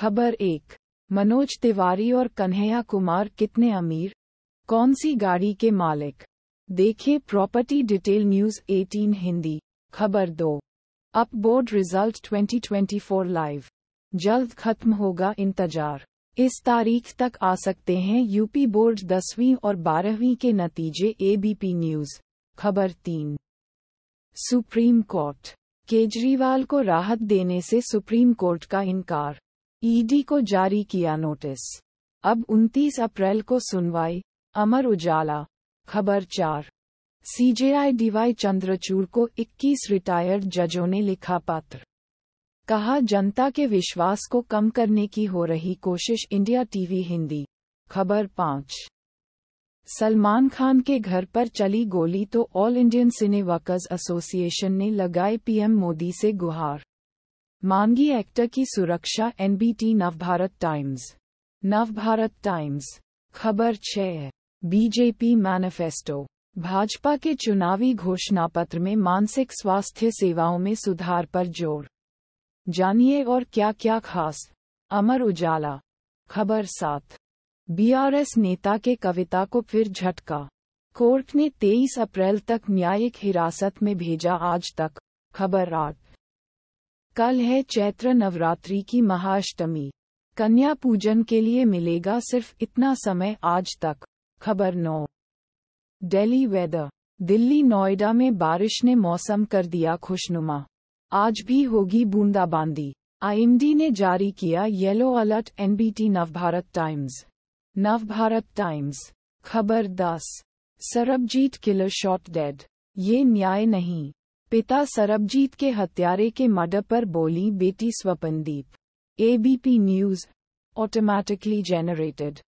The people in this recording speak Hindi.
खबर एक मनोज तिवारी और कन्हैया कुमार कितने अमीर कौन सी गाड़ी के मालिक देखें प्रॉपर्टी डिटेल न्यूज 18 हिंदी खबर दो अपबोर्ड रिजल्ट 2024 लाइव जल्द खत्म होगा इंतजार इस तारीख तक आ सकते हैं यूपी बोर्ड दसवीं और बारहवीं के नतीजे एबीपी न्यूज खबर तीन सुप्रीम कोर्ट केजरीवाल को राहत देने से सुप्रीम कोर्ट का इनकार ईडी को जारी किया नोटिस अब 29 अप्रैल को सुनवाई अमर उजाला खबर चार सीजेआई डीवाई चंद्रचूड़ को 21 रिटायर्ड जजों ने लिखा पत्र कहा जनता के विश्वास को कम करने की हो रही कोशिश इंडिया टीवी हिंदी खबर पाँच सलमान खान के घर पर चली गोली तो all Indian cine workers association ने लगाई पीएम मोदी से गुहार मांगी एक्टर की सुरक्षा NBT Navbharat Times Navbharat Times खबर छः बीजेपी मैनिफेस्टो भाजपा के चुनावी घोषणा पत्र में मानसिक स्वास्थ्य सेवाओं में सुधार पर जोर जानिए और क्या क्या खास अमर उजाला खबर सात बीआरएस नेता के कविता को फिर झटका कोर्ट ने 23 अप्रैल तक न्यायिक हिरासत में भेजा आज तक खबर आठ कल है चैत्र नवरात्रि की महाअष्टमी कन्या पूजन के लिए मिलेगा सिर्फ इतना समय आज तक खबर नौ डेली वेदर दिल्ली नोएडा में बारिश ने मौसम कर दिया खुशनुमा आज भी होगी बूंदाबांदी आईएमडी ने जारी किया yellow alert NBT Navbharat Times Navbharat Times खबर दस सरबजीत किलर शॉट डेड ये न्याय नहीं पिता सरबजीत के हत्यारे के मर्डर पर बोली बेटी Swapandeep ABP news automatically generated